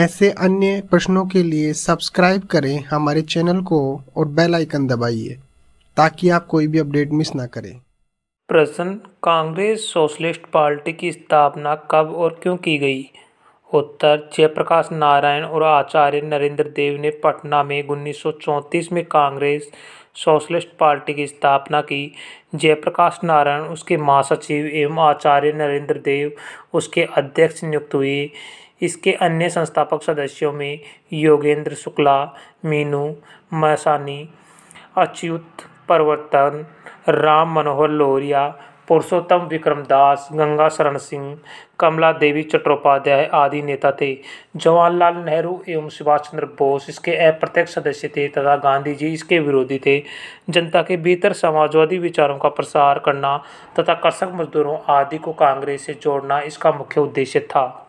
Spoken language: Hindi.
ऐसे अन्य प्रश्नों के लिए सब्सक्राइब करें हमारे चैनल को और बेल आइकन दबाइए ताकि आप कोई भी अपडेट मिस ना करें प्रश्न कांग्रेस सोशलिस्ट पार्टी की स्थापना कब और क्यों की गई उत्तर जयप्रकाश नारायण और आचार्य नरेंद्र देव ने पटना में उन्नीस में कांग्रेस सोशलिस्ट पार्टी की स्थापना की जयप्रकाश नारायण उसके महासचिव एवं आचार्य नरेंद्र देव उसके अध्यक्ष नियुक्त हुए इसके अन्य संस्थापक सदस्यों में योगेंद्र शुक्ला मीनू मसानी अच्युत परवर्तन राम मनोहर लोहिया पुरुषोत्तम विक्रम दास गंगा शरण सिंह कमला देवी चट्टोपाध्याय आदि नेता थे जवाहरलाल नेहरू एवं सुभाष चंद्र बोस इसके अप्रत्यक्ष सदस्य थे तथा गांधी जी इसके विरोधी थे जनता के भीतर समाजवादी विचारों का प्रसार करना तथा कृषक मजदूरों आदि को कांग्रेस से जोड़ना इसका मुख्य उद्देश्य था